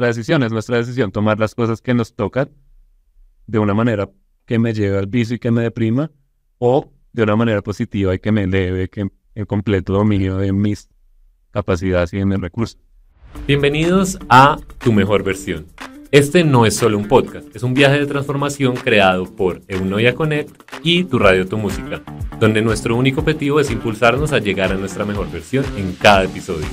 nuestra decisión, es nuestra decisión tomar las cosas que nos tocan de una manera que me lleve al vicio y que me deprima, o de una manera positiva y que me eleve, que en completo dominio de mis capacidades y de mis recursos. Bienvenidos a Tu Mejor Versión. Este no es solo un podcast, es un viaje de transformación creado por Eunoia Connect y Tu Radio Tu Música, donde nuestro único objetivo es impulsarnos a llegar a nuestra mejor versión en cada episodio.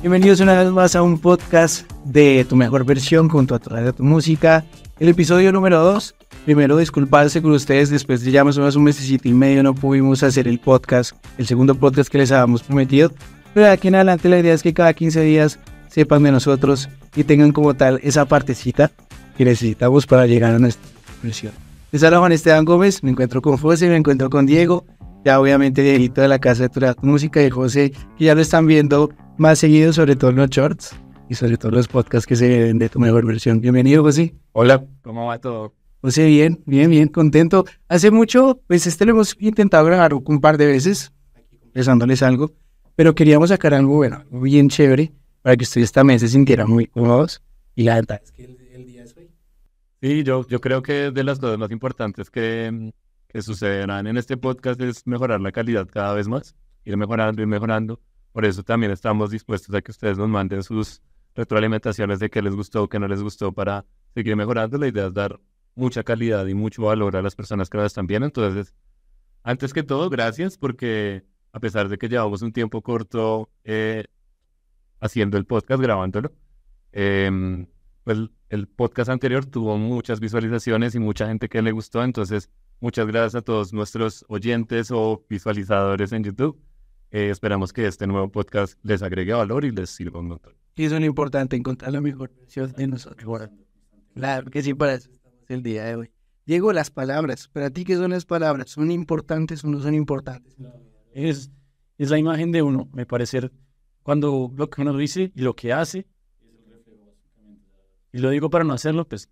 Bienvenidos una vez más a un podcast de tu mejor versión junto a través de tu música. El episodio número 2. Primero disculparse con ustedes, después de ya más o menos un mesecito y medio no pudimos hacer el podcast, el segundo podcast que les habíamos prometido. Pero de aquí en adelante la idea es que cada 15 días sepan de nosotros y tengan como tal esa partecita que necesitamos para llegar a nuestra versión. Les habla Juan Esteban Gómez, me encuentro con José, me encuentro con Diego, ya obviamente Diego de la Casa de tu Música y José, que ya lo están viendo más seguido, sobre todo en los shorts y sobre todo los podcasts que se ven de tu mejor versión. Bienvenido, José. Hola, ¿cómo va todo? José, bien, bien, bien, contento. Hace mucho, pues este lo hemos intentado grabar un par de veces, besándoles algo, pero queríamos sacar algo bueno, bien chévere, para que ustedes también se sintieran muy cómodos. Y la verdad es que el, día es hoy. Sí, yo, yo creo que de las cosas más importantes que, que sucederán en este podcast es mejorar la calidad cada vez más, ir mejorando, ir mejorando por eso también estamos dispuestos a que ustedes nos manden sus retroalimentaciones de qué les gustó, qué no les gustó para seguir mejorando. La idea es dar mucha calidad y mucho valor a las personas que nos están viendo. Entonces, antes que todo, gracias porque a pesar de que llevamos un tiempo corto eh, haciendo el podcast, grabándolo, em, pues el podcast anterior tuvo muchas visualizaciones y mucha gente que le gustó. Entonces, muchas gracias a todos nuestros oyentes o visualizadores en YouTube. Eh, esperamos que este nuevo podcast les agregue valor y les sirva un montón. Y es muy importante encontrar la mejor versión de nosotros. Claro que sí, para eso estamos el día de hoy. Diego, las palabras. Para ti, ¿qué son las palabras? ¿Son importantes o no son importantes? Es, es la imagen de uno, me parece. Cuando lo que uno dice y lo que hace. Y lo digo para no hacerlo, pues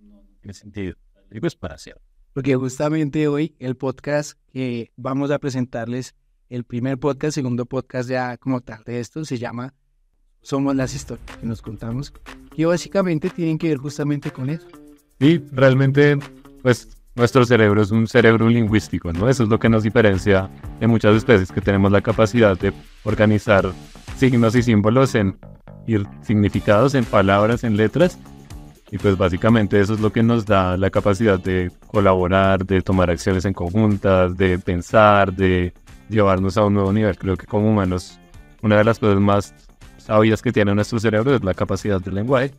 no tiene sentido. Lo digo es para hacerlo. Porque justamente hoy el podcast que vamos a presentarles el primer podcast, segundo podcast ya como tal de esto se llama Somos las historias que nos contamos, Y básicamente tienen que ver justamente con eso. Y realmente, pues nuestro cerebro es un cerebro lingüístico, ¿no? Eso es lo que nos diferencia de muchas especies, que tenemos la capacidad de organizar signos y símbolos en y significados, en palabras, en letras. Y pues básicamente eso es lo que nos da la capacidad de colaborar, de tomar acciones en conjuntas, de pensar, de llevarnos a un nuevo nivel. Creo que como humanos, una de las cosas más sabias que tiene nuestro cerebro es la capacidad del lenguaje.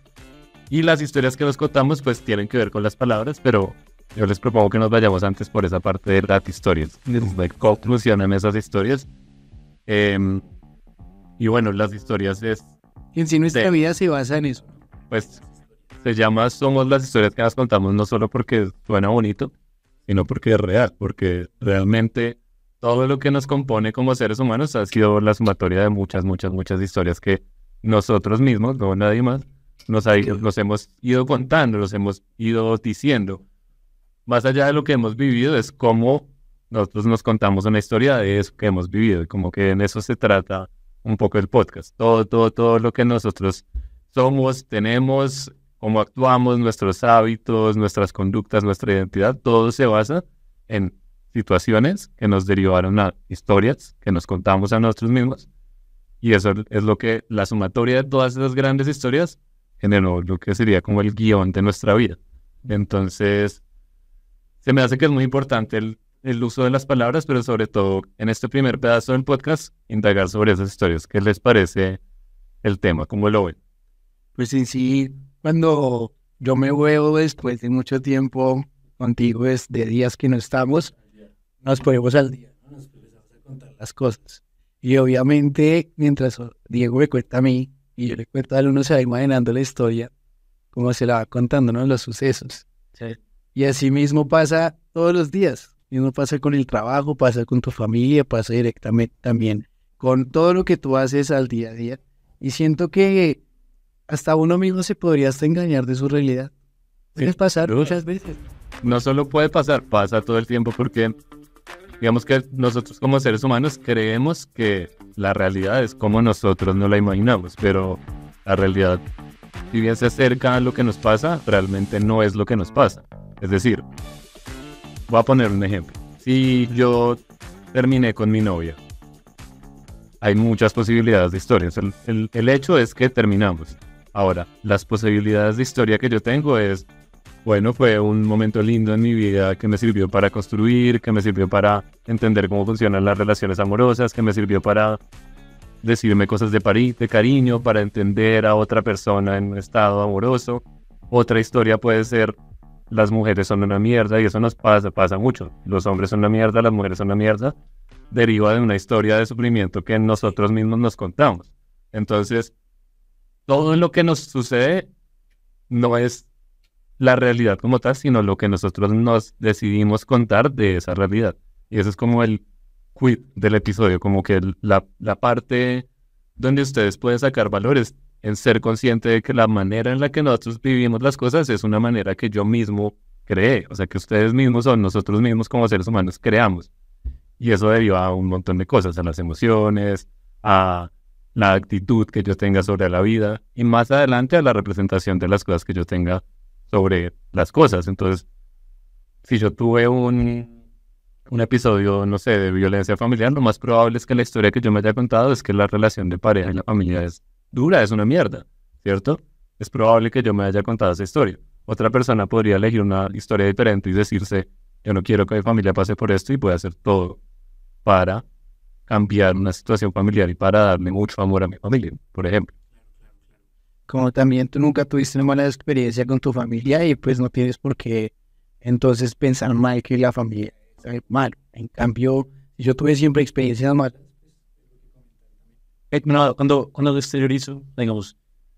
Y las historias que nos contamos pues tienen que ver con las palabras, pero yo les propongo que nos vayamos antes por esa parte de las historias, de esas historias. Em, y bueno, las historias es... Y en sí nuestra vida se basa en eso. Pues se llama Somos las historias que nos contamos, no solo porque suena bonito, sino porque es real, porque realmente todo lo que nos compone como seres humanos ha sido la sumatoria de muchas, muchas, muchas historias que nosotros mismos, no nadie más, nos, nos hemos ido contando, nos hemos ido diciendo. Más allá de lo que hemos vivido, es cómo nosotros nos contamos una historia de eso que hemos vivido. Como que en eso se trata un poco el podcast. Todo, todo, todo lo que nosotros somos, tenemos, cómo actuamos, nuestros hábitos, nuestras conductas, nuestra identidad, todo se basa en situaciones que nos derivaron a historias que nos contamos a nosotros mismos. Y eso es lo que la sumatoria de todas esas grandes historias generó lo que sería como el guión de nuestra vida. Entonces, se me hace que es muy importante el, uso de las palabras, pero sobre todo en este primer pedazo del podcast, indagar sobre esas historias. ¿Qué les parece el tema? ¿Cómo lo ven? Pues sí sí, cuando yo me veo después de mucho tiempo contigo, es de días que no estamos, nos ponemos al día, nos empezamos a contar las cosas. Y obviamente, mientras Diego me cuenta a mí y yo le cuento a él, uno se va imaginando la historia, como se la va contando, ¿no? los sucesos. Sí. Y así mismo pasa todos los días. Mismo pasa con el trabajo, pasa con tu familia, pasa directamente también con todo lo que tú haces al día a día. Y siento que hasta uno mismo se podría hasta engañar de su realidad. Puede pasar muchas veces. No solo puede pasar, pasa todo el tiempo porque digamos que nosotros como seres humanos creemos que la realidad es como nosotros no la imaginamos, pero la realidad, si bien se acerca a lo que nos pasa, realmente no es lo que nos pasa. Es decir, voy a poner un ejemplo. Si yo terminé con mi novia, hay muchas posibilidades de historias. el hecho es que terminamos. Ahora, las posibilidades de historia que yo tengo es bueno, fue un momento lindo en mi vida que me sirvió para construir, que me sirvió para entender cómo funcionan las relaciones amorosas, que me sirvió para decirme cosas de, parís, de cariño, para entender a otra persona en un estado amoroso. Otra historia puede ser, las mujeres son una mierda y eso nos pasa, pasa mucho. Los hombres son una mierda, las mujeres son una mierda. Deriva de una historia de sufrimiento que nosotros mismos nos contamos. Entonces, todo lo que nos sucede no es la realidad como tal, sino lo que nosotros nos decidimos contar de esa realidad. Y eso es como el quid del episodio, como que la, la parte donde ustedes pueden sacar valores en ser consciente de que la manera en la que nosotros vivimos las cosas es una manera que yo mismo creé, o sea, que ustedes mismos o nosotros mismos como seres humanos creamos. Y eso debió a un montón de cosas, a las emociones, a la actitud que yo tenga sobre la vida y más adelante a la representación de las cosas que yo tenga sobre las cosas. Entonces, si yo tuve un, un episodio, no sé, de violencia familiar, lo más probable es que la historia que yo me haya contado es que la relación de pareja y la familia es dura, es una mierda, ¿cierto? Es probable que yo me haya contado esa historia. Otra persona podría elegir una historia diferente y decirse, yo no quiero que mi familia pase por esto y voy a hacer todo para cambiar una situación familiar y para darle mucho amor a mi familia, por ejemplo como también tú nunca tuviste una mala experiencia con tu familia y pues no tienes por qué entonces pensar mal que la familia está mal. En cambio, yo tuve siempre experiencias malas. Eh, cuando, cuando lo exteriorizo, digamos,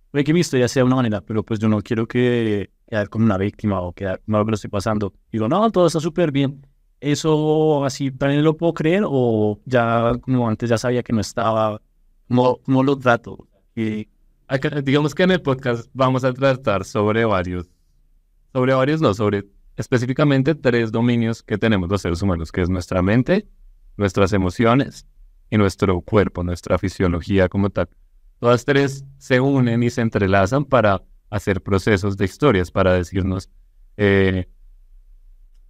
puede que mi historia sea una manera, pero pues yo no quiero que quedar como una víctima o quedar no que lo estoy pasando. Digo, no, todo está súper bien. ¿Eso así también lo puedo creer o ya como antes ya sabía que no estaba, no, no lo trato? digamos que en el podcast vamos a tratar sobre varios, sobre varios no, sobre específicamente tres dominios que tenemos los seres humanos, que es nuestra mente, nuestras emociones y nuestro cuerpo, nuestra fisiología como tal. Todas tres se unen y se entrelazan para hacer procesos de historias, para decirnos, eh,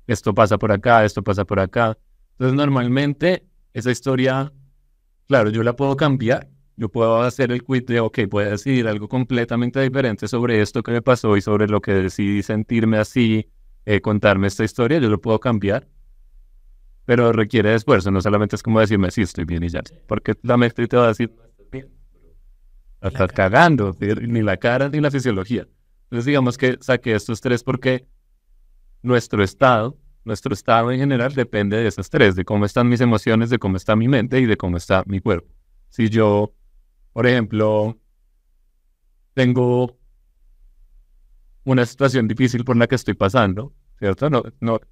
esto pasa por acá, esto pasa por acá. Entonces normalmente esa historia, claro, yo la puedo cambiar yo puedo hacer el quit de, ok, puedo decidir algo completamente diferente sobre esto que me pasó y sobre lo que decidí sentirme así, eh, contarme esta historia, yo lo puedo cambiar. Pero requiere esfuerzo, no solamente es como decirme, sí, estoy bien y ya. Porque la mente te va a decir, bien, estás cagando, ni la cara ni la fisiología. Entonces digamos que saqué estos tres porque nuestro estado, nuestro estado en general depende de esos tres, de cómo están mis emociones, de cómo está mi mente y de cómo está mi cuerpo. Si yo por ejemplo, tengo una situación difícil por la que estoy pasando, ¿cierto? No,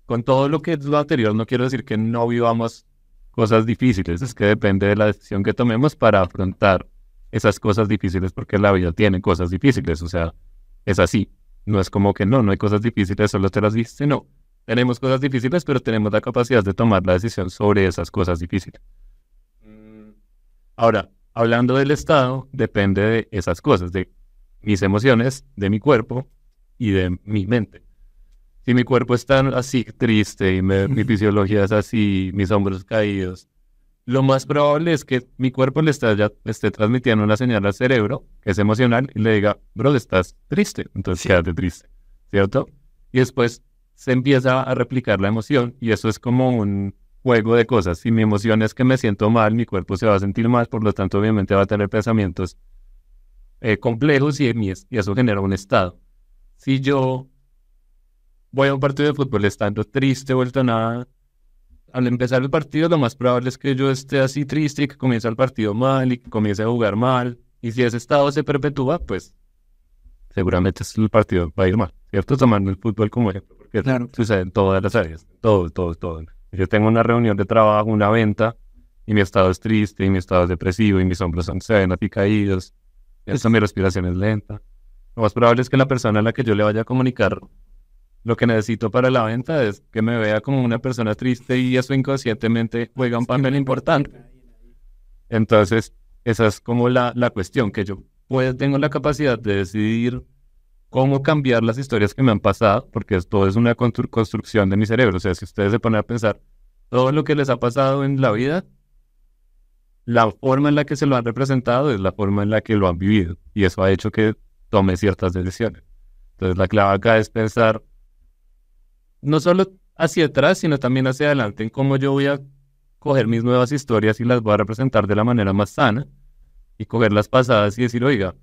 con todo lo que es lo anterior, no quiero decir que no vivamos cosas difíciles, es que depende de la decisión que tomemos para afrontar esas cosas difíciles, porque la vida tiene cosas difíciles, o sea, es así. No es como que no, no hay cosas difíciles, solo te las viste, no. Tenemos cosas difíciles, pero tenemos la capacidad de tomar la decisión sobre esas cosas difíciles. Mm. Ahora, hablando del estado, depende de esas cosas, de mis emociones, de mi cuerpo y de mi mente. Si mi cuerpo está así triste y mi fisiología es así, mis hombros caídos, lo más probable es que mi cuerpo le esté transmitiendo una señal al cerebro, que es emocional, y le diga, bro, estás triste, entonces quédate triste, ¿cierto? Y después se empieza a replicar la emoción y eso es como un, juego de cosas. Si mi emoción es que me siento mal, mi cuerpo se va a sentir mal, por lo tanto obviamente va a tener pensamientos eh, complejos y, y eso genera un estado. Si yo voy a un partido de fútbol estando triste, vuelto a nada, al empezar el partido lo más probable es que yo esté así triste y que comience el partido mal y que comience a jugar mal. Y si ese estado se perpetúa, pues seguramente el partido va a ir mal, ¿cierto? Tomando el fútbol como ejemplo, porque claro. sucede en todas las áreas, todo, todo, todo. Yo tengo una reunión de trabajo, una venta, y mi estado es triste, y mi estado es depresivo, y mis hombros son, se ven caídos, y mi respiración es lenta. Lo más probable es que la persona a la que yo le vaya a comunicar lo que necesito para la venta es que me vea como una persona triste y eso inconscientemente juega un papel importante. Entonces, esa es como la, cuestión, que yo pues tengo la capacidad de decidir cómo cambiar las historias que me han pasado, porque esto es una construcción de mi cerebro. O sea, si ustedes se ponen a pensar todo lo que les ha pasado en la vida, la forma en la que se lo han representado es la forma en la que lo han vivido. Y eso ha hecho que tome ciertas decisiones. Entonces, la clave acá es pensar no solo hacia atrás, sino también hacia adelante en cómo yo voy a coger mis nuevas historias y las voy a representar de la manera más sana y coger las pasadas y decir, oiga,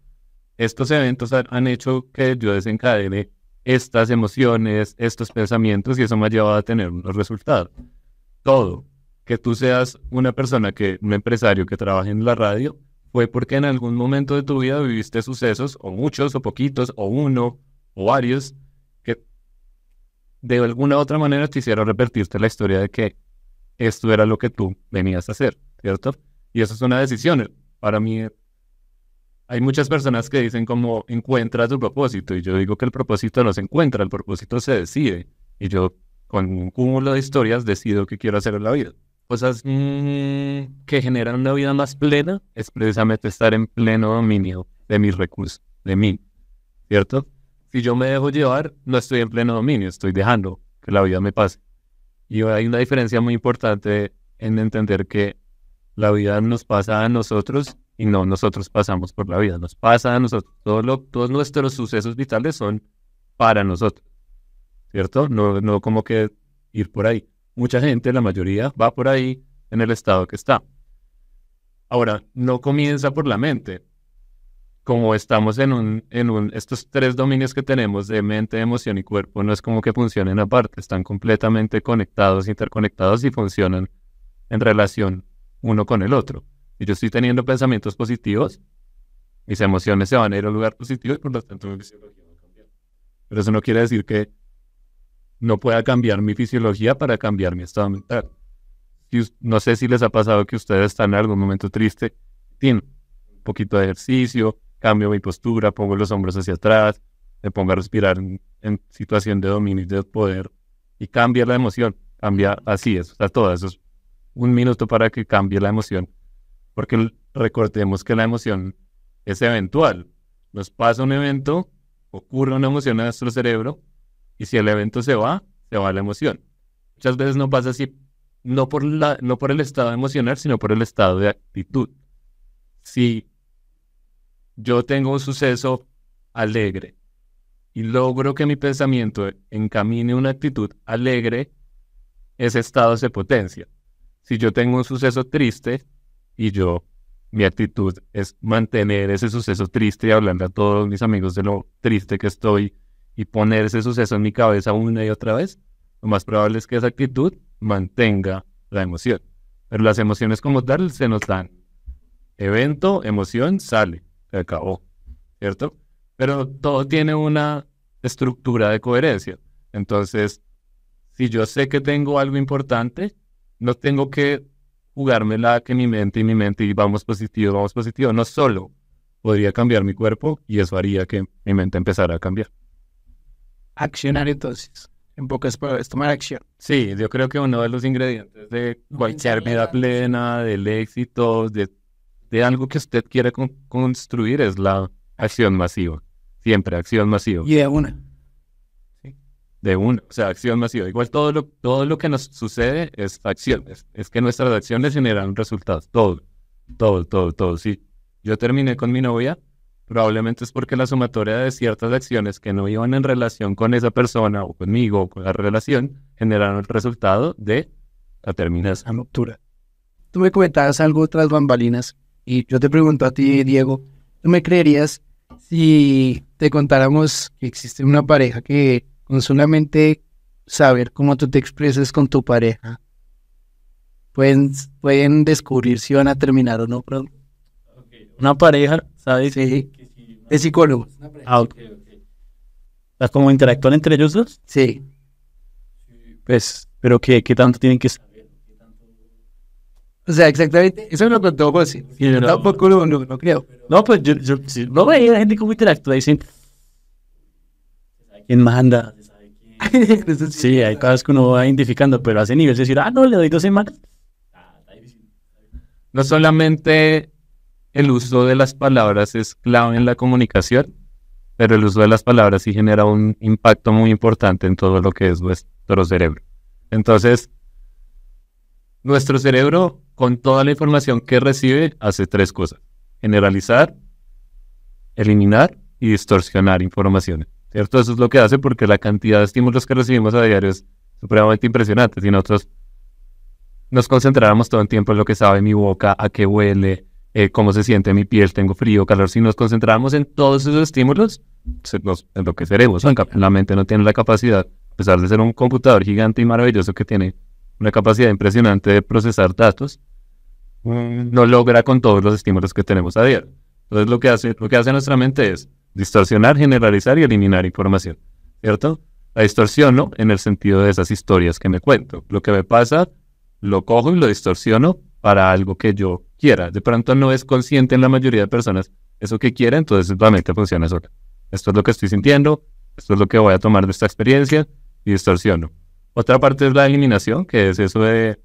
estos eventos han hecho que yo desencadene estas emociones, estos pensamientos y eso me ha llevado a tener unos resultados. Todo, que tú seas una persona que, un empresario que trabaja en la radio, fue porque en algún momento de tu vida viviste sucesos, o muchos, o poquitos, o uno, o varios, que de alguna u otra manera te hicieron repetirte la historia de que esto era lo que tú venías a hacer, ¿cierto? Y eso es una decisión. Para mí, hay muchas personas que dicen como encuentra tu propósito y yo digo que el propósito no se encuentra, el propósito se decide y yo con un cúmulo de historias decido qué quiero hacer en la vida. Cosas mm. que generan una vida más plena es precisamente estar en pleno dominio de mis recursos, de mí, ¿cierto? Si yo me dejo llevar, no estoy en pleno dominio, estoy dejando que la vida me pase. Y hay una diferencia muy importante en entender que la vida nos pasa a nosotros y no nosotros pasamos por la vida, nos pasa a nosotros, todos nuestros sucesos vitales son para nosotros, ¿cierto? No, como que ir por ahí. Mucha gente, la mayoría, va por ahí en el estado que está. Ahora, no comienza por la mente. Como estamos en un, en estos tres dominios que tenemos de mente, emoción y cuerpo, no es como que funcionen aparte, están completamente conectados, interconectados y funcionan en relación uno con el otro y yo estoy teniendo pensamientos positivos, mis emociones se van a ir a un lugar positivo y por lo tanto mi fisiología va a cambiar. Pero eso no quiere decir que no pueda cambiar mi fisiología para cambiar mi estado mental. No sé si les ha pasado que ustedes están en algún momento triste, tienen un poquito de ejercicio, cambio mi postura, pongo los hombros hacia atrás, me pongo a respirar en, situación de dominio y de poder y cambia la emoción, cambia así, es, o sea, todo eso es un minuto para que cambie la emoción porque recordemos que la emoción es eventual. Nos pasa un evento, ocurre una emoción en nuestro cerebro y si el evento se va, se va la emoción. Muchas veces no pasa así, no por, la, no por el estado emocional, sino por el estado de actitud. Si yo tengo un suceso alegre y logro que mi pensamiento encamine una actitud alegre, ese estado se potencia. Si yo tengo un suceso triste y yo, mi actitud es mantener ese suceso triste y a todos mis amigos de lo triste que estoy y poner ese suceso en mi cabeza una y otra vez, lo más probable es que esa actitud mantenga la emoción. Pero las emociones como tal se nos dan. Evento, emoción, sale, se acabó, ¿cierto? Pero todo tiene una estructura de coherencia. Entonces, si yo sé que tengo algo importante, no tengo que jugármela que mi mente y mi mente y vamos positivo, vamos positivo, no solo podría cambiar mi cuerpo y eso haría que mi mente empezara a cambiar. Accionar entonces, en pocas palabras, tomar acción. Sí, yo creo que uno de los ingredientes de cualquier vida plena, del éxito, de, algo que usted quiere construir es la acción masiva. Siempre acción masiva. Y de una de una, o sea, acción masiva. Igual todo lo, todo lo que nos sucede es acción, es, que nuestras acciones generan resultados, todo, todo, todo, todo. Si yo terminé con mi novia, probablemente es porque la sumatoria de ciertas acciones que no iban en relación con esa persona o conmigo o con la relación generaron el resultado de la terminación. La ruptura. Tú me comentabas algo tras bambalinas y yo te pregunto a ti, Diego, ¿tú me creerías si te contáramos que existe una pareja que no solamente saber cómo tú te expresas con tu pareja, pueden, pueden descubrir si van a terminar o no Una pareja, ¿sabes? Sí. Es psicólogo. Ah, ¿Cómo ah, como entre ellos dos? Sí. Pues, pero ¿qué, qué tanto tienen que saber? O sea, exactamente, eso es lo contó José. Sí, yo no, tampoco lo, no, no, creo. No, pues yo, yo no veía gente cómo interactúa. Dicen, pues, ¿quién anda... sí, hay cosas que uno va identificando, pero hace niveles nivel decir, ah, no, le doy dos semanas. No solamente el uso de las palabras es clave en la comunicación, pero el uso de las palabras sí genera un impacto muy importante en todo lo que es nuestro cerebro. Entonces, nuestro cerebro, con toda la información que recibe, hace tres cosas. Generalizar, eliminar y distorsionar informaciones. ¿cierto? Eso es lo que hace porque la cantidad de estímulos que recibimos a diario es supremamente impresionante. Si nosotros nos concentráramos todo el tiempo en lo que sabe mi boca, a qué huele, eh, cómo se siente mi piel, tengo frío, calor, si nos concentráramos en todos esos estímulos, lo que seremos La mente no tiene la capacidad, a pesar de ser un computador gigante y maravilloso que tiene una capacidad impresionante de procesar datos, mm, no logra con todos los estímulos que tenemos a diario. Entonces lo que hace, lo que hace nuestra mente es Distorsionar, generalizar y eliminar información, ¿cierto? La distorsiono en el sentido de esas historias que me cuento. Lo que me pasa, lo cojo y lo distorsiono para algo que yo quiera. De pronto no es consciente en la mayoría de personas eso que quiera, entonces la mente funciona sola. Esto es lo que estoy sintiendo, esto es lo que voy a tomar de esta experiencia y distorsiono. Otra parte es la eliminación, que es eso de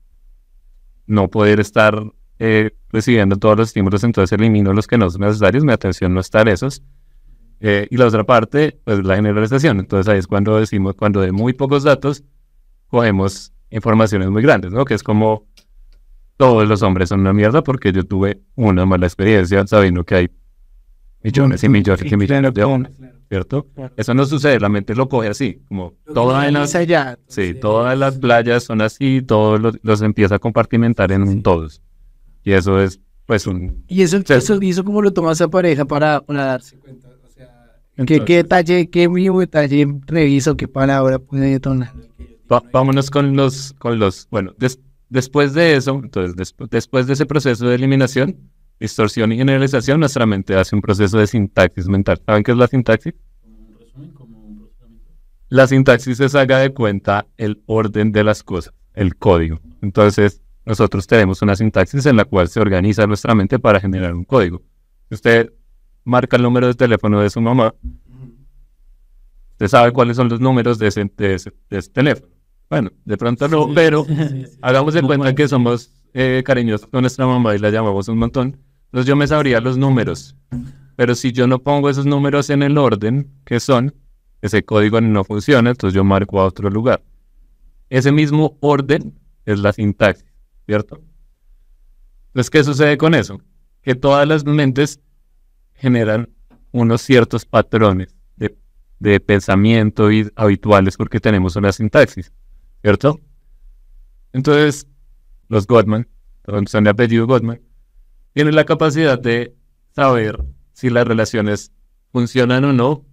no poder estar eh, recibiendo todos los estímulos, entonces elimino los que no son necesarios, mi atención no está en esos eh, y la otra parte, pues la generalización. Entonces ahí es cuando decimos, cuando de muy pocos datos, cogemos informaciones muy grandes, ¿no? Que es como todos los hombres son una mierda porque yo tuve una mala experiencia sabiendo que hay millones y millones y millones de hombres, ¿cierto? Eso no sucede, la mente lo coge así, como todas las, sí, todas las playas son así, todos los, empieza a compartimentar en todos. Y eso es, pues, un... ¿Y eso, eso, como lo toma esa pareja para, una darse cuenta? ¿Qué, ¿Qué, detalle, qué vivo detalle reviso, qué palabra puede detonar? vámonos con los, con los, bueno, después de eso, entonces después de ese proceso de eliminación, distorsión y generalización, nuestra mente hace un proceso de sintaxis mental. ¿Saben qué es la sintaxis? La sintaxis es haga de cuenta el orden de las cosas, el código. Entonces, nosotros tenemos una sintaxis en la cual se organiza nuestra mente para generar un código. Usted marca el número de teléfono de su mamá, usted sabe cuáles son los números de ese, de teléfono. Bueno, de pronto no, pero hagamos de cuenta que somos eh, cariñosos con nuestra mamá y la llamamos un montón. Entonces yo me sabría los números. Pero si yo no pongo esos números en el orden que son, ese código no funciona, entonces yo marco a otro lugar. Ese mismo orden es la sintaxis, ¿cierto? Entonces, ¿qué sucede con eso? Que todas las mentes generan unos ciertos patrones de, pensamiento habituales porque tenemos una sintaxis, ¿cierto? Entonces, los Gottman, son de apellido Gottman, tienen la capacidad de saber si las relaciones funcionan o no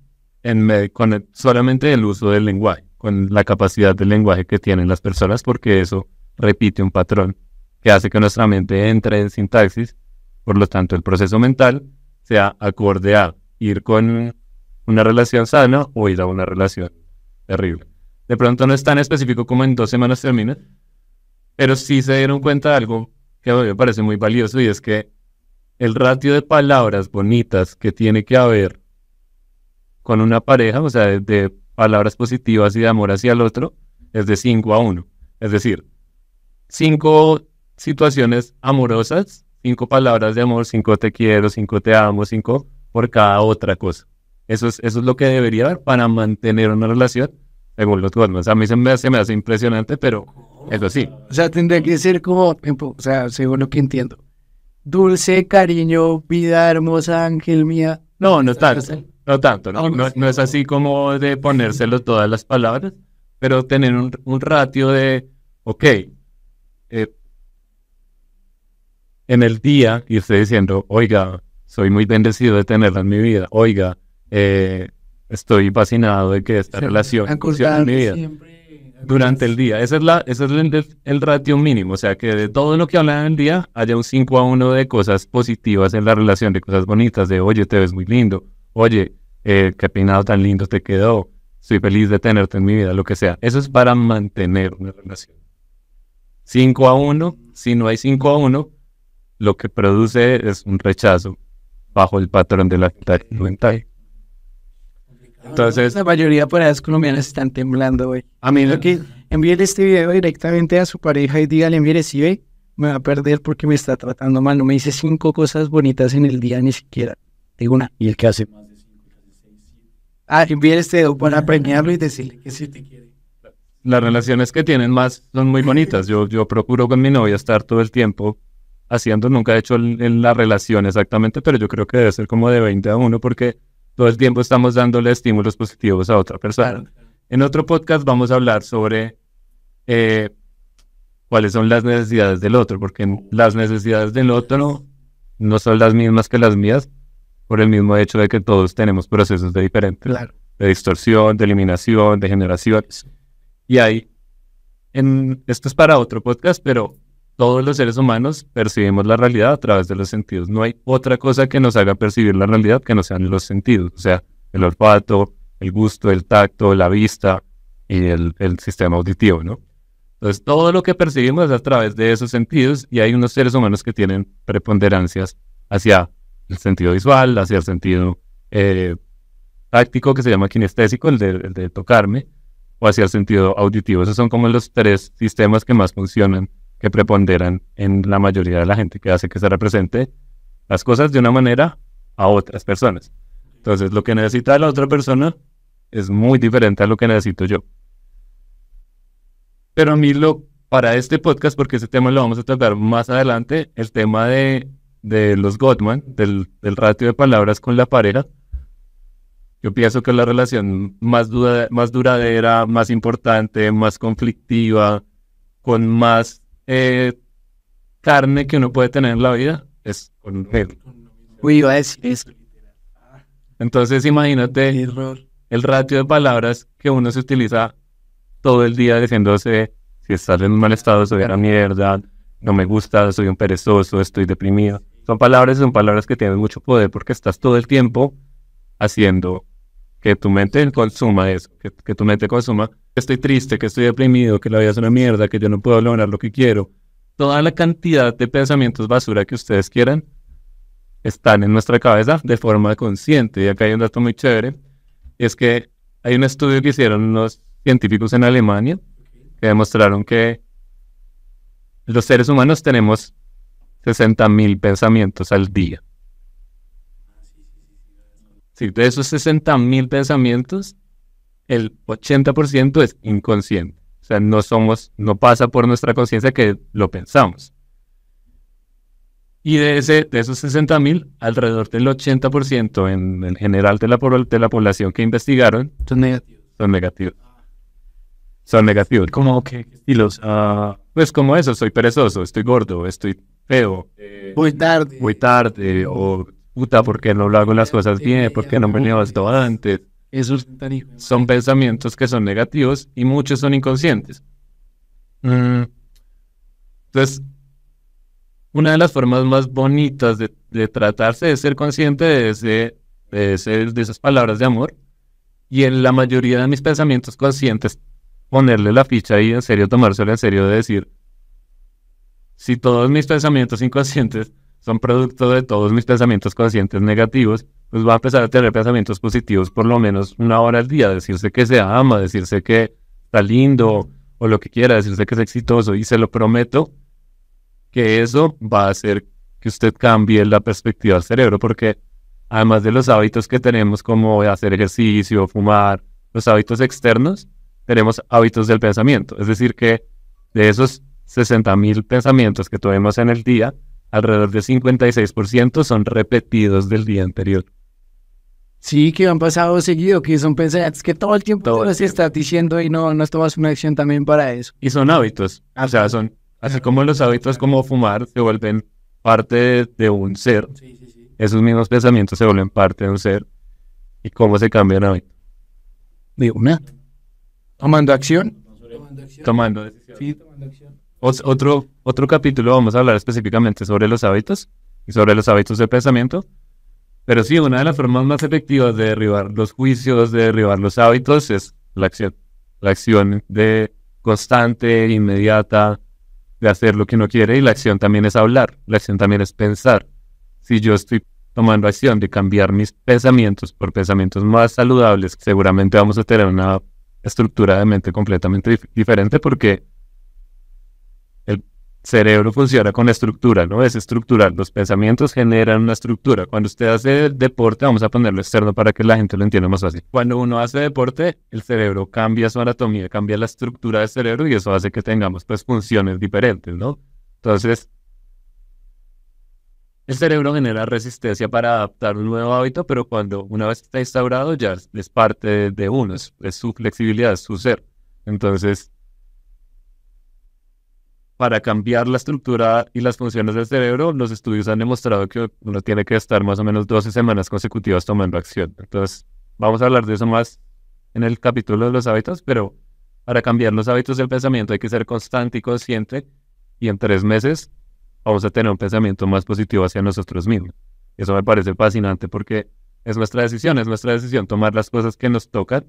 en, con solamente el uso del lenguaje, con la capacidad del lenguaje que tienen las personas, porque eso repite un patrón que hace que nuestra mente entre en sintaxis, por lo tanto el proceso mental sea acorde a ir con una relación sana o ir a una relación terrible. De pronto no es tan específico como en dos semanas termina, pero sí se dieron cuenta de algo que a mí me parece muy valioso y es que el ratio de palabras bonitas que tiene que haber con una pareja, o sea, de, de palabras positivas y de amor hacia el otro, es de 5 a 1. Es decir, 5 situaciones amorosas cinco palabras de amor, cinco te quiero, cinco te amo, cinco por cada otra cosa. Eso es, eso es lo que debería haber para mantener una relación según los cuernos. A mí se me, hace, me hace impresionante, pero eso sí. O sea, tendría que ser como, o sea, según lo que entiendo. Dulce, cariño, vida hermosa, ángel mía. No, no tanto. No tanto, ah, no, no, es así como de ponérselo todas las palabras, pero tener un, un ratio de, ok, eh, en el día y usted diciendo, oiga, soy muy bendecido de tenerla en mi vida, oiga, eh, estoy fascinado de que esta relación funcione en mi vida. durante el día. Ese es, la, ese es el, ratio mínimo, o sea, que de todo lo que hablan en el día haya un 5 a 1 de cosas positivas en la relación, de cosas bonitas, de, oye, te ves muy lindo, oye, eh, qué peinado tan lindo te quedó, Soy feliz de tenerte en mi vida, lo que sea. Eso es para mantener una relación. 5 a 1, si no hay 5 a 1, lo que produce es un rechazo bajo el patrón de la juventud. Entonces, la mayoría de las colombianas están temblando, güey. A mí lo que envíele este video directamente a su pareja y dígale, mire, si ve, me va a perder porque me está tratando mal. No me dice cinco cosas bonitas en el día ni siquiera. Digo una. ¿Y el que hace? Ah, envíele este video para premiarlo y decirle que sí te quiere. Las relaciones que tienen más son muy bonitas. Yo, yo procuro con mi novia estar todo el tiempo haciendo, nunca he hecho la relación exactamente, pero yo creo que debe ser como de 20 a 1 porque todo el tiempo estamos dándole estímulos positivos a otra persona. En otro podcast vamos a hablar sobre eh, cuáles son las necesidades del otro, porque las necesidades del otro no son las mismas que las mías por el mismo hecho de que todos tenemos procesos de diferentes, de distorsión, de eliminación, de generación. Y ahí, esto es para otro podcast, pero todos los seres humanos percibimos la realidad a través de los sentidos. No hay otra cosa que nos haga percibir la realidad que no sean los sentidos, o sea, el olfato, el gusto, el tacto, la vista y el, sistema auditivo, ¿no? Entonces, todo lo que percibimos es a través de esos sentidos y hay unos seres humanos que tienen preponderancias hacia el sentido visual, hacia el sentido eh, táctico, que se llama kinestésico, el de, el de tocarme, o hacia el sentido auditivo. Esos son como los tres sistemas que más funcionan que preponderan en la mayoría de la gente, que hace que se represente las cosas de una manera a otras personas. Entonces, lo que necesita la otra persona es muy diferente a lo que necesito yo. Pero a mí lo, para este podcast, porque ese tema lo vamos a tratar más adelante, el tema de, de los Gottman, del, del ratio de palabras con la pareja, yo pienso que es la relación más, más duradera, más importante, más conflictiva, con más eh, carne que uno puede tener en la vida es con él. Uy, eso. Entonces imagínate el ratio de palabras que uno se utiliza todo el día diciéndose si estás en un mal estado, soy una mierda, no me gusta, soy un perezoso, estoy deprimido. Son palabras, son palabras que tienen mucho poder porque estás todo el tiempo haciendo que tu mente consuma eso, que, tu mente consuma, estoy triste, que estoy deprimido, que la vida es una mierda, que yo no puedo lograr lo que quiero. Toda la cantidad de pensamientos basura que ustedes quieran están en nuestra cabeza de forma consciente. Y acá hay un dato muy chévere, es que hay un estudio que hicieron los científicos en Alemania que demostraron que los seres humanos tenemos 60.000 pensamientos al día de esos 60.000 pensamientos, el 80% es inconsciente. O sea, no somos, no pasa por nuestra conciencia que lo pensamos. Y de, ese, de esos 60.000, alrededor del 80% en, general de la, de la población que investigaron son negativos. Son negativos. Son negativos. ¿Cómo qué estilos? Ah? pues como eso, soy perezoso, estoy gordo, estoy feo. Voy tarde. Voy tarde, o puta, ¿por qué no lo hago las cosas bien? ¿Por qué no me he esto antes? son pensamientos que son negativos y muchos son inconscientes. Mm. Entonces, una de las formas más bonitas de, tratarse de ser consciente de, de, de esas palabras de amor y en la mayoría de mis pensamientos conscientes ponerle la ficha y en serio tomárselo en serio de decir, si todos mis pensamientos inconscientes son producto de todos mis pensamientos conscientes negativos, pues va a empezar a tener pensamientos positivos por lo menos una hora al día, decirse que se ama, decirse que está lindo o lo que quiera, decirse que es exitoso y se lo prometo que eso va a hacer que usted cambie la perspectiva del cerebro porque además de los hábitos que tenemos como hacer ejercicio, fumar, los hábitos externos, tenemos hábitos del pensamiento, es decir que de esos 60.000 pensamientos que tuvimos en el día, alrededor del 56% son repetidos del día anterior. Sí, que han pasado seguido, que son pensamientos que todo el tiempo todo estás diciendo y no, no tomas una acción también para eso. Y son hábitos, o sea, son, así como los hábitos como fumar se vuelven parte de, un ser, sí, sí, sí. esos mismos pensamientos se vuelven parte de un ser y cómo se cambian hábito De una. Tomando acción. Tomando acción. tomando acción otro, otro capítulo vamos a hablar específicamente sobre los hábitos y sobre los hábitos de pensamiento. Pero sí, una de las formas más efectivas de derribar los juicios, de derribar los hábitos, es la acción. La acción de constante, inmediata, de hacer lo que uno quiere. Y la acción también es hablar, la acción también es pensar. Si yo estoy tomando acción de cambiar mis pensamientos por pensamientos más saludables, seguramente vamos a tener una estructura de mente completamente diferente porque cerebro funciona con estructura, ¿no? Es estructural. Los pensamientos generan una estructura. Cuando usted hace deporte, vamos a ponerlo externo para que la gente lo entienda más fácil. Cuando uno hace deporte, el cerebro cambia su anatomía, cambia la estructura del cerebro y eso hace que tengamos pues funciones diferentes, ¿no? Entonces, el cerebro genera resistencia para adaptar un nuevo hábito, pero cuando una vez está instaurado ya es parte de uno, es su flexibilidad, es su ser. Entonces, para cambiar la estructura y las funciones del cerebro, los estudios han demostrado que uno tiene que estar más o menos 12 semanas consecutivas tomando acción. Entonces, vamos a hablar de eso más en el capítulo de los hábitos, pero para cambiar los hábitos del pensamiento hay que ser constante y consciente y en tres meses vamos a tener un pensamiento más positivo hacia nosotros mismos. Eso me parece fascinante porque es nuestra decisión, es nuestra decisión tomar las cosas que nos tocan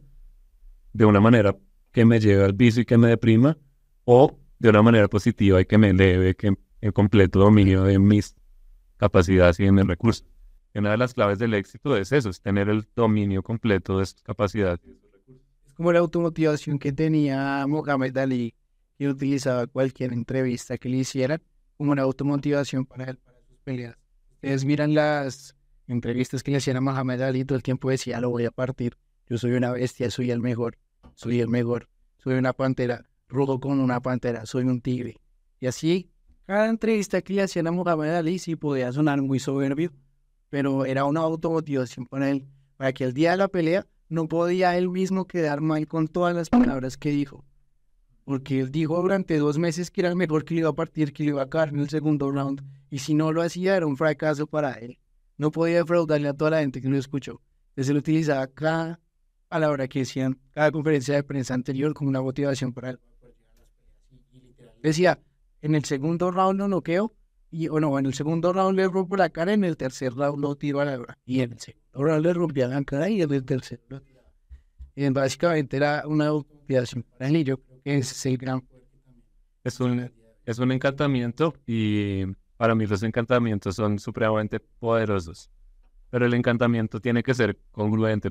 de una manera que me lleve al vicio y que me deprima o de una manera positiva y que me eleve, que en completo dominio de mis capacidades y de mis recursos. una de las claves del éxito es eso, es tener el dominio completo de sus capacidades. Es como la automotivación que tenía Mohamed Ali, que utilizaba cualquier entrevista que le hicieran como una automotivación para él, para sus peleas. Ustedes miran las entrevistas que le hacían a Mohamed Ali, todo el tiempo decía, ah, lo voy a partir, yo soy una bestia, soy el mejor, soy el mejor, soy una pantera rudo con una pantera, soy un tigre. Y así, cada entrevista que le hacían a Mohamed Ali sí podía sonar muy soberbio, pero era una automotivación para él, para que el día de la pelea no podía él mismo quedar mal con todas las palabras que dijo. Porque él dijo durante dos meses que era el mejor que le iba a partir, que le iba a caer en el segundo round. Y si no lo hacía, era un fracaso para él. No podía defraudarle a toda la gente que lo escuchó. Entonces él utilizaba cada palabra que decían, cada conferencia de prensa anterior como una motivación para él. Decía, en el segundo round lo noqueo, y, o no, en el segundo round le rompo la cara, en el tercer round lo tiro a la cara. Y en el segundo round le rompía la cara y en el tercer lo eh, básicamente era una autopiación para él y yo creo que es el gran... Es un, es un encantamiento y para mí los encantamientos son supremamente poderosos. Pero el encantamiento tiene que ser congruente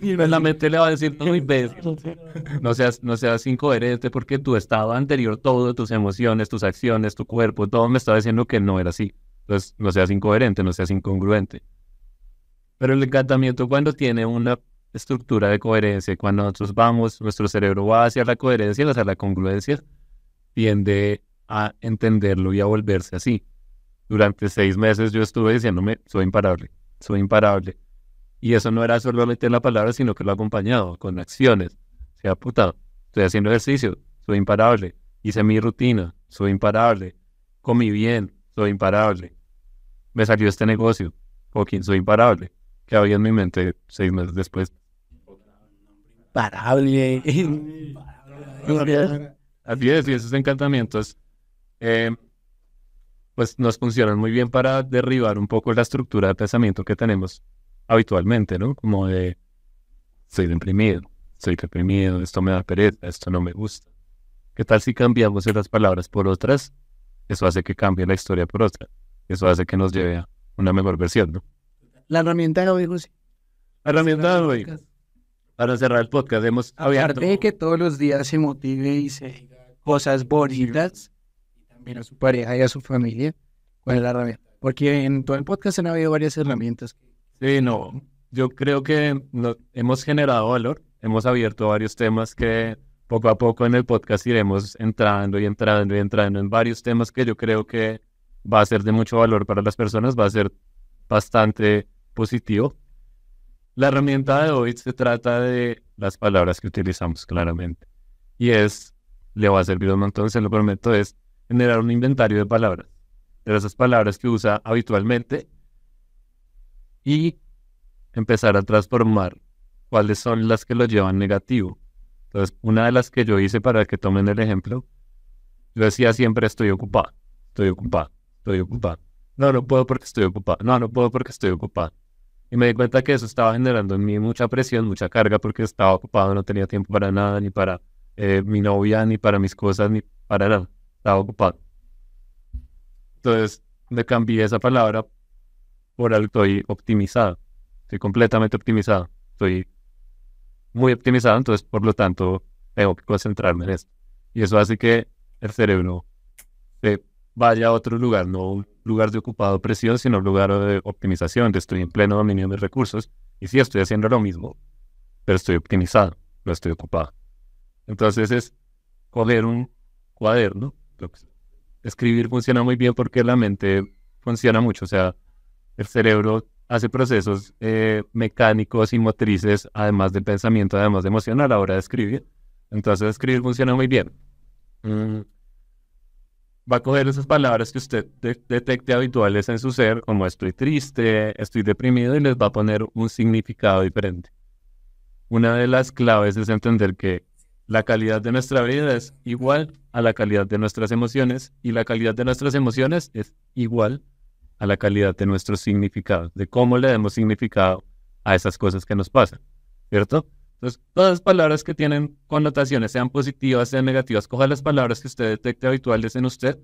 en pues la mente le va a decir, no, No seas, no seas incoherente porque tu estado anterior, todo, tus emociones, tus acciones, tu cuerpo, todo me está diciendo que no era así. Entonces, no seas incoherente, no seas incongruente. Pero el encantamiento cuando tiene una estructura de coherencia, cuando nosotros vamos, nuestro cerebro va hacia la coherencia, hacia la congruencia, tiende a entenderlo y a volverse así. Durante seis meses yo estuve diciéndome, soy imparable, soy imparable, y eso no era solamente la palabra, sino que lo acompañado con acciones. O sea, puta, estoy haciendo ejercicio, soy imparable. Hice mi rutina, soy imparable. Comí bien, soy imparable. Me salió este negocio, fucking, soy imparable. Que había en mi mente seis meses después. Imparable. Así es, y esos encantamientos. Eh, pues nos funcionan muy bien para derribar un poco la estructura de pensamiento que tenemos habitualmente, ¿no? Como de, soy deprimido, soy deprimido, esto me da pereza, esto no me gusta. ¿Qué tal si cambiamos esas palabras por otras? Eso hace que cambie la historia por otra. Eso hace que nos lleve a una mejor versión, ¿no? La herramienta de hoy, José. La herramienta de hoy. Para cerrar el podcast, hemos abierto... de que todos los días se motive y se diga cosas bonitas, también a su pareja y a su familia, con la herramienta. Porque en todo el podcast han habido varias herramientas Sí, no, yo creo que hemos generado valor, hemos abierto varios temas que poco a poco en el podcast iremos entrando y entrando y entrando en varios temas que yo creo que va a ser de mucho valor para las personas, va a ser bastante positivo. La herramienta de hoy se trata de las palabras que utilizamos claramente. Y es, le va a servir un montón, se lo prometo, es generar un inventario de palabras. De esas palabras que usa habitualmente y empezar a transformar cuáles son las que lo llevan negativo. Entonces, una de las que yo hice para que tomen el ejemplo, yo decía siempre estoy ocupado, estoy ocupado, estoy ocupado. No, no puedo porque estoy ocupado. No, no puedo porque estoy ocupado. Y me di cuenta que eso estaba generando en mí mucha presión, mucha carga, porque estaba ocupado, no tenía tiempo para nada, ni para eh, mi novia, ni para mis cosas, ni para nada. Estaba ocupado. Entonces, me cambié esa palabra por algo estoy optimizado, estoy completamente optimizado, estoy muy optimizado, entonces por lo tanto tengo que concentrarme en esto. Y eso hace que el cerebro se vaya a otro lugar, no un lugar de ocupado presión, sino un lugar de optimización, de estoy en pleno dominio de recursos y sí estoy haciendo lo mismo, pero estoy optimizado, no estoy ocupado. Entonces es coger un cuaderno. Escribir funciona muy bien porque la mente funciona mucho, o sea, el cerebro hace procesos eh, mecánicos y motrices, además del pensamiento, además de emoción, a la de escribir. Entonces, escribir funciona muy bien. Mm. Va a coger esas palabras que usted detecte habituales en su ser, como estoy triste, estoy deprimido, y les va a poner un significado diferente. Una de las claves es entender que la calidad de nuestra vida es igual a la calidad de nuestras emociones y la calidad de nuestras emociones es igual a a la calidad de nuestro significado, de cómo le damos significado a esas cosas que nos pasan, ¿cierto? Entonces, todas las palabras que tienen connotaciones, sean positivas, sean negativas, coja las palabras que usted detecte habituales en usted,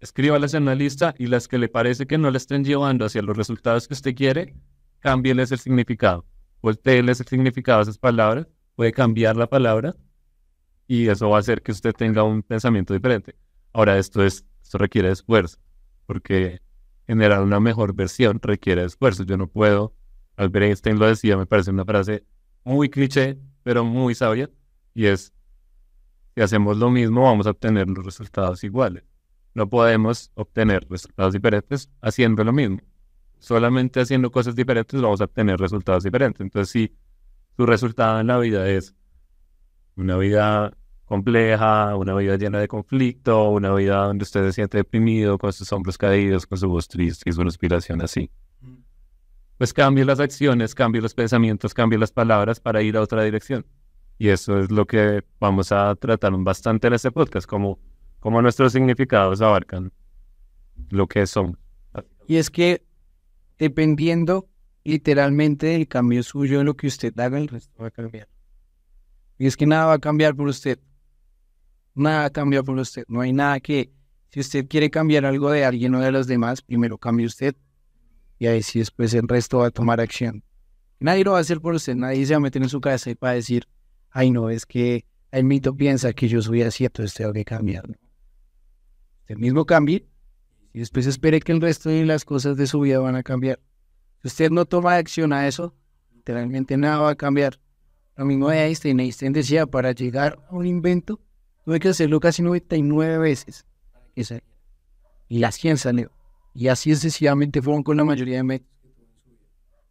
escríbalas en una lista y las que le parece que no le estén llevando hacia los resultados que usted quiere, cámbieles el significado. Volteeles el significado a esas palabras, puede cambiar la palabra y eso va a hacer que usted tenga un pensamiento diferente. Ahora, esto, es, esto requiere esfuerzo porque generar una mejor versión requiere esfuerzo. Yo no puedo, Albert Einstein lo decía, me parece una frase muy cliché, pero muy sabia, y es, si hacemos lo mismo vamos a obtener los resultados iguales. No podemos obtener resultados diferentes haciendo lo mismo. Solamente haciendo cosas diferentes vamos a obtener resultados diferentes. Entonces, si tu resultado en la vida es una vida compleja, una vida llena de conflicto, una vida donde usted se siente deprimido, con sus hombros caídos, con su voz triste y su respiración así. Mm. Pues cambie las acciones, cambie los pensamientos, cambie las palabras para ir a otra dirección. Y eso es lo que vamos a tratar bastante en este podcast, como, como nuestros significados abarcan lo que son. Y es que dependiendo literalmente del cambio suyo, lo que usted haga, el resto va a cambiar. Y es que nada va a cambiar por usted. Nada cambia por usted. No hay nada que... Si usted quiere cambiar algo de alguien o de los demás, primero cambie usted. Y ahí sí después el resto va a tomar acción. Nadie lo va a hacer por usted. Nadie se va a meter en su casa y va a decir, ay no, es que el mito piensa que yo soy así, entonces tengo que cambiarlo. Usted mismo cambie y después espere que el resto de las cosas de su vida van a cambiar. Si usted no toma acción a eso, literalmente nada va a cambiar. Lo mismo de Einstein. Einstein decía, para llegar a un invento, Tuve que hacerlo casi 99 veces. Y la ciencia salió. Y así excesivamente fueron con la mayoría de métodos.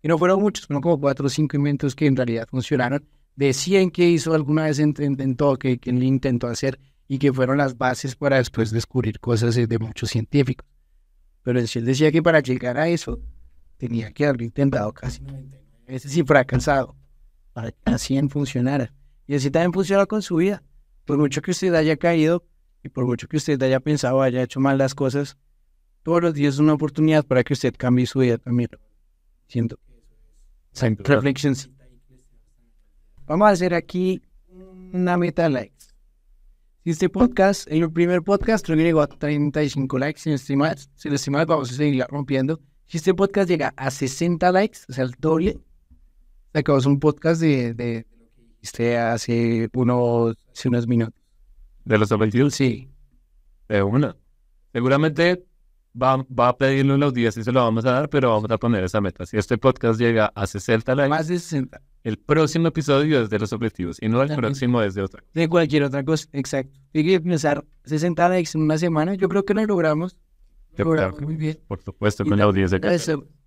Y no fueron muchos, fueron como 4 o 5 inventos que en realidad funcionaron. De 100 que hizo alguna vez intentó, que, que él intentó hacer y que fueron las bases para después descubrir cosas de muchos científicos. Pero él decía que para llegar a eso tenía que haber intentado casi 99 veces y fracasado para que a funcionara. Y así también funcionó con su vida por mucho que usted haya caído y por mucho que usted haya pensado, haya hecho mal las cosas, todos los días es una oportunidad para que usted cambie su vida también. Siento. Reflections. Vamos a hacer aquí una meta likes. Si Este podcast, en el primer podcast lo llegó a 35 likes, sin estimar, sin estimar, vamos a seguir rompiendo. Si este podcast llega a 60 likes, o sea, el doble, sacamos un podcast de, de Hice hace unos, unos minutos. ¿De los objetivos? Sí. De una. Seguramente va, va a en los días y se lo vamos a dar, pero vamos a poner esa meta. Si este podcast llega a 60 likes. Más de 60. El próximo episodio es de los objetivos y no el próximo es de otra. Cosa. De cualquier otra cosa, exacto. Y que pensar 60 likes en una semana. Yo creo que lo logramos. Lo logramos muy bien. Por supuesto, con la audiencia. Que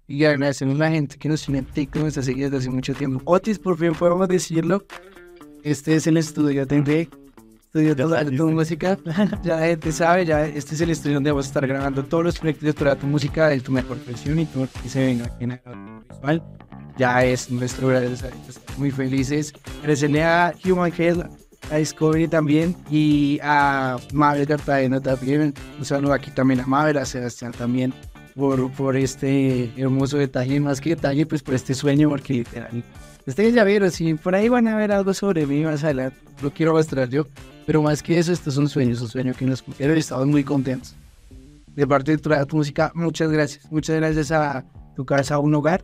y agradecemos a la gente que nos tiene en TikTok, nos seguido desde hace mucho tiempo. Otis, por fin podemos decirlo. Este es el estudio TV, estudio de tu música. ya la gente sabe, ya este es el estudio donde vamos a estar grabando todos los proyectos de toda tu música, de tu mejor versión y todo lo que se venga en visual. Ya es nuestro gracias Muy felices. Agradecerle a Human Head, a Discovery también y a Mabel Cartagena también. Un saludo aquí también a Maverick, a Sebastián también por, este hermoso detalle, más que detalle, pues por este sueño, porque literal. Ustedes ya vieron, si por ahí van a ver algo sobre mí más adelante, lo quiero mostrar yo. Pero más que eso, estos son sueños, sueño, un sueño que nos cumplieron y estamos muy contentos. De parte de tu Música, muchas gracias. Muchas gracias a tu casa, a un hogar.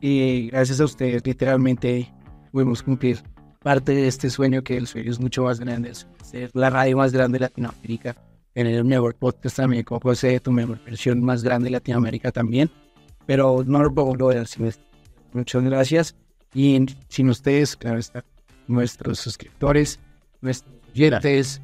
Y gracias a ustedes, literalmente, podemos cumplir parte de este sueño, que el sueño es mucho más grande, es la radio más grande de Latinoamérica en el mejor podcast también puede ser tu mejor versión más grande de Latinoamérica también. Pero no lo puedo Muchas gracias. Y sin ustedes, claro están nuestros suscriptores, nuestros oyentes,